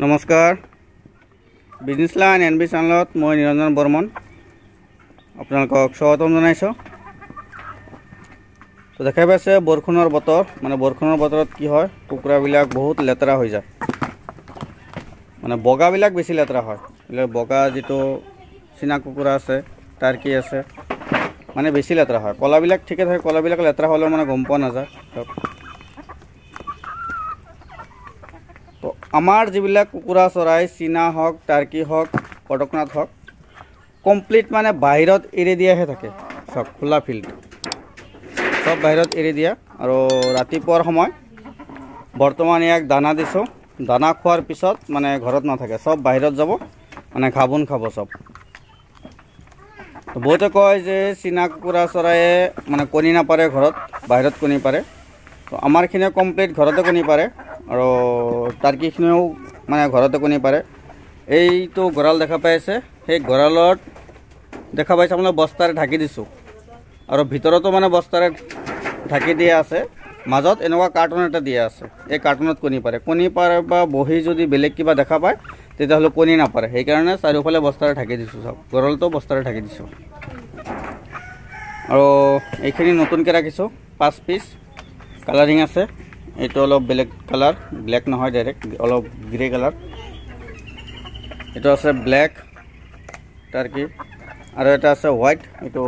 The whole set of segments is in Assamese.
নমস্কাৰ বিজনেছ লাইন এন বি চেনেলত মই নিৰঞ্জন বৰ্মন আপোনালোকক স্বাগতম জনাইছোঁ তো দেখা পাইছে বৰষুণৰ বতৰ মানে বৰষুণৰ বতৰত কি হয় কুকুৰাবিলাক বহুত লেতেৰা হৈ যায় মানে বগাবিলাক বেছি লেতেৰা হয় এইবিলাক বগা যিটো চীনা কুকুৰা আছে টাৰ্কি আছে মানে বেছি লেতেৰা হয় কলাবিলাক ঠিকে থাকে কলাবিলাক লেতেৰা হ'লেও মানে গম পোৱা নাযায় আমাৰ যিবিলাক কুকুৰা চৰাই চীনা হওক টাৰ্কি হওক কটকনাথ হওক কমপ্লিট মানে বাহিৰত এৰি দিয়াহে থাকে চব খোলা ফিল্ড চব বাহিৰত এৰি দিয়া আৰু ৰাতিপুৱাৰ সময় বৰ্তমান ইয়াক দানা দিছোঁ দানা খোৱাৰ পিছত মানে ঘৰত নাথাকে চব বাহিৰত যাব মানে ঘাবোন খাব চব বহুতে কয় যে চীনা কুকুৰা চৰায়ে মানে কণী নাপাৰে ঘৰত বাহিৰত কণী পাৰে তো আমাৰখিনিও কমপ্লিট ঘৰতে কণী পাৰে আৰু টাৰ্কিখিনিও মানে ঘৰতে কণী পাৰে এইটো গঁৰাল দেখা পাইছে আছে সেই গঁৰালত দেখা পাইছে মানে বস্তাৰে ঢাকি দিছোঁ আৰু ভিতৰতো মানে বস্তাৰে ঢাকি দিয়া আছে মাজত এনেকুৱা কাৰ্টন এটা দিয়া আছে এই কাৰ্টনত কণী পাৰে কণী পাৰে বা বহি যদি বেলেগ কিবা দেখা পায় তেতিয়াহ'লে কণী নাপাৰে সেইকাৰণে চাৰিওফালে বস্তাৰে ঢাকি দিছোঁ চব গঁৰালটো বস্তাৰে ঢাকি দিছোঁ আৰু এইখিনি নতুনকৈ ৰাখিছোঁ পাঁচ পিছ কালাৰিং আছে এইটো অলপ বেলেগ কালাৰ ব্লেক নহয় ডাইৰেক্ট অলপ গ্ৰে কালাৰ এইটো আছে ব্লেক তাৰ কি আৰু এটা আছে হোৱাইট এইটো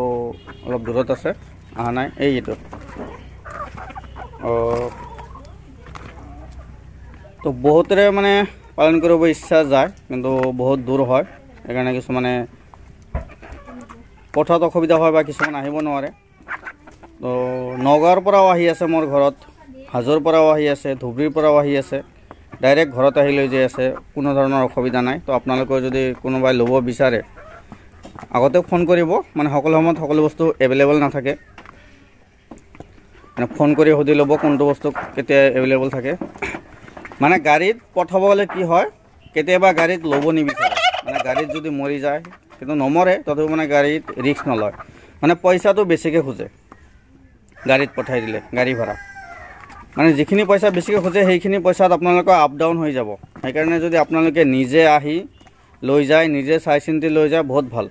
অলপ দূৰত আছে অহা নাই এই এটো তো বহুতৰে মানে পালন কৰিব ইচ্ছা যায় কিন্তু বহুত দূৰ হয় সেইকাৰণে কিছুমানে মানে পঠাত অসুবিধা হয় বা কিছুমান আহিব নোৱাৰে নগাঁৱৰ পৰাও আহি আছে মোৰ ঘৰত হাজোৰ পৰাও আহি আছে ধুবুৰীৰ পৰাও আহি আছে ডাইৰেক্ট ঘৰত আহি লৈ যায় আছে কোনো ধৰণৰ অসুবিধা নাই তো আপোনালোকৰ যদি কোনোবাই ল'ব বিচাৰে আগতে ফোন কৰিব মানে সকলো সময়ত সকলো বস্তু এভেইলেবল নাথাকে মানে ফোন কৰি সুধি ল'ব কোনটো বস্তু কেতিয়া এভেইলেবল থাকে মানে গাড়ীত পঠাব গ'লে কি হয় কেতিয়াবা গাড়ীত ল'ব নিবিচাৰে মানে গাড়ীত যদি মৰি যায় কিন্তু নমৰে তথাপিও মানে গাড়ীত ৰিক্স নলয় মানে পইচাটো বেছিকৈ খোজে গাড়ীত পঠাই দিলে গাড়ী ভাড়া মানে যিখিনি পইচা বেছিকৈ খোজে সেইখিনি পইচাত আপোনালোকৰ আপ ডাউন হৈ যাব সেইকাৰণে যদি আপোনালোকে নিজে আহি লৈ যায় নিজে চাই চিন্তি লৈ যায় বহুত ভাল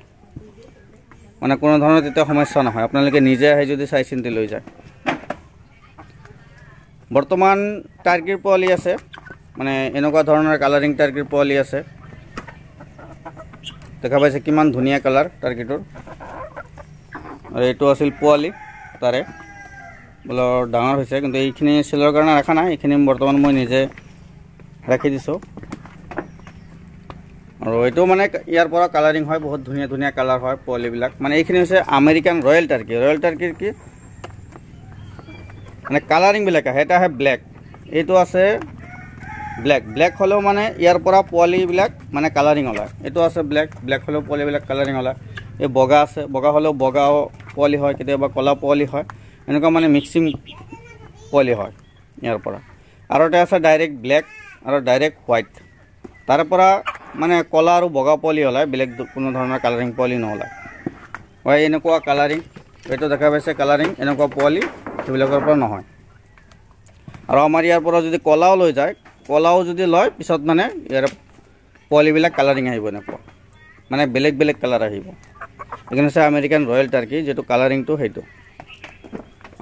মানে কোনো ধৰণৰ তেতিয়া সমস্যা নহয় আপোনালোকে নিজে আহি যদি চাই চিন্তি লৈ যায় বৰ্তমান টাৰ্কিৰ পোৱালি আছে মানে এনেকুৱা ধৰণৰ কালাৰিং টাৰ্কিৰ পোৱালি আছে দেখা পাইছে কিমান ধুনীয়া কালাৰ টাৰ্কিটোৰ আৰু এইটো আছিল পোৱালি তাৰে বোলে ডাঙৰ হৈছে কিন্তু এইখিনি চিলৰ কাৰণে ৰখা নাই এইখিনি বৰ্তমান মই নিজে ৰাখি দিছোঁ আৰু এইটো মানে ইয়াৰ পৰা কালাৰিং হয় বহুত ধুনীয়া ধুনীয়া কালাৰ হয় পোৱালিবিলাক মানে এইখিনি হৈছে আমেৰিকান ৰয়েল টাৰ্কি ৰয়েল টাৰ্কিৰ কি মানে কালাৰিংবিলাক আহে এটা আহে ব্লেক এইটো আছে ব্লেক ব্লেক হ'লেও মানে ইয়াৰ পৰা পোৱালিবিলাক মানে কালাৰিং ওলায় এইটো আছে ব্লেক ব্লেক হ'লেও পোৱালিবিলাক কালাৰিং ওলায় এই বগা আছে বগা হ'লেও বগাও পোৱালি হয় কেতিয়াবা ক'লা পোৱালি হয় এনেকুৱা মানে মিক্সিং পোৱালি হয় ইয়াৰ পৰা আৰু এটা আছে ডাইৰেক্ট ব্লেক আৰু ডাইৰেক্ট হোৱাইট তাৰ পৰা মানে ক'লা আৰু বগা পোৱালি হ'লে বেলেগ কোনো ধৰণৰ কালাৰিং পোৱালি নহ'লে হয় এনেকুৱা কালাৰিং এইটো দেখা পাইছে কালাৰিং এনেকুৱা পোৱালি সেইবিলাকৰ পৰা নহয় আৰু আমাৰ ইয়াৰ পৰা যদি ক'লাও লৈ যায় ক'লাও যদি লয় পিছত মানে ইয়াৰ পোৱালিবিলাক কালাৰিং আহিব এনেকুৱা মানে বেলেগ বেলেগ কালাৰ আহিব এইখন হৈছে আমেৰিকান ৰয়েল টাৰ্কি যিটো কালাৰিংটো সেইটো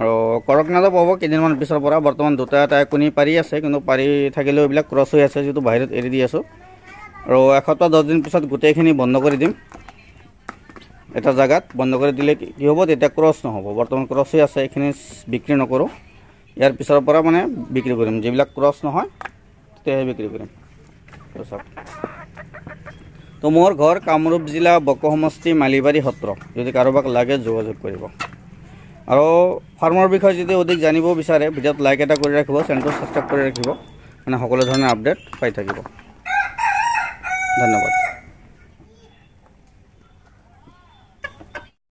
আৰু কড়কনাথৰ পাব কেইদিনমান পিছৰ পৰা বৰ্তমান দুটা এটা কণী পাৰি আছে কিন্তু পাৰি থাকিলেও এইবিলাক ক্ৰছ হৈ আছে যিটো বাহিৰত এৰি দি আছোঁ আৰু এসপ্তাহ দহদিন পিছত গোটেইখিনি বন্ধ কৰি দিম এটা জেগাত বন্ধ কৰি দিলে কি হ'ব তেতিয়া ক্ৰছ নহ'ব বৰ্তমান ক্ৰছ হৈ আছে এইখিনি বিক্ৰী নকৰোঁ ইয়াৰ পিছৰ পৰা মানে বিক্ৰী কৰিম যিবিলাক ক্ৰছ নহয় তেতিয়াহে বিক্ৰী কৰিম তো মোৰ ঘৰ কামৰূপ জিলা বকো সমষ্টি মালিবাৰী সত্ৰ যদি কাৰোবাক লাগে যোগাযোগ কৰিব আৰু ফাৰ্মৰ বিষয়ে যদি অধিক জানিব বিচাৰে ভিডিঅ'ত লাইক এটা কৰি ৰাখিব চেনেলটো ছাবস্ক্ৰাইব কৰি ৰাখিব মানে সকলো ধৰণৰ আপডেট পাই থাকিব ধন্যবাদ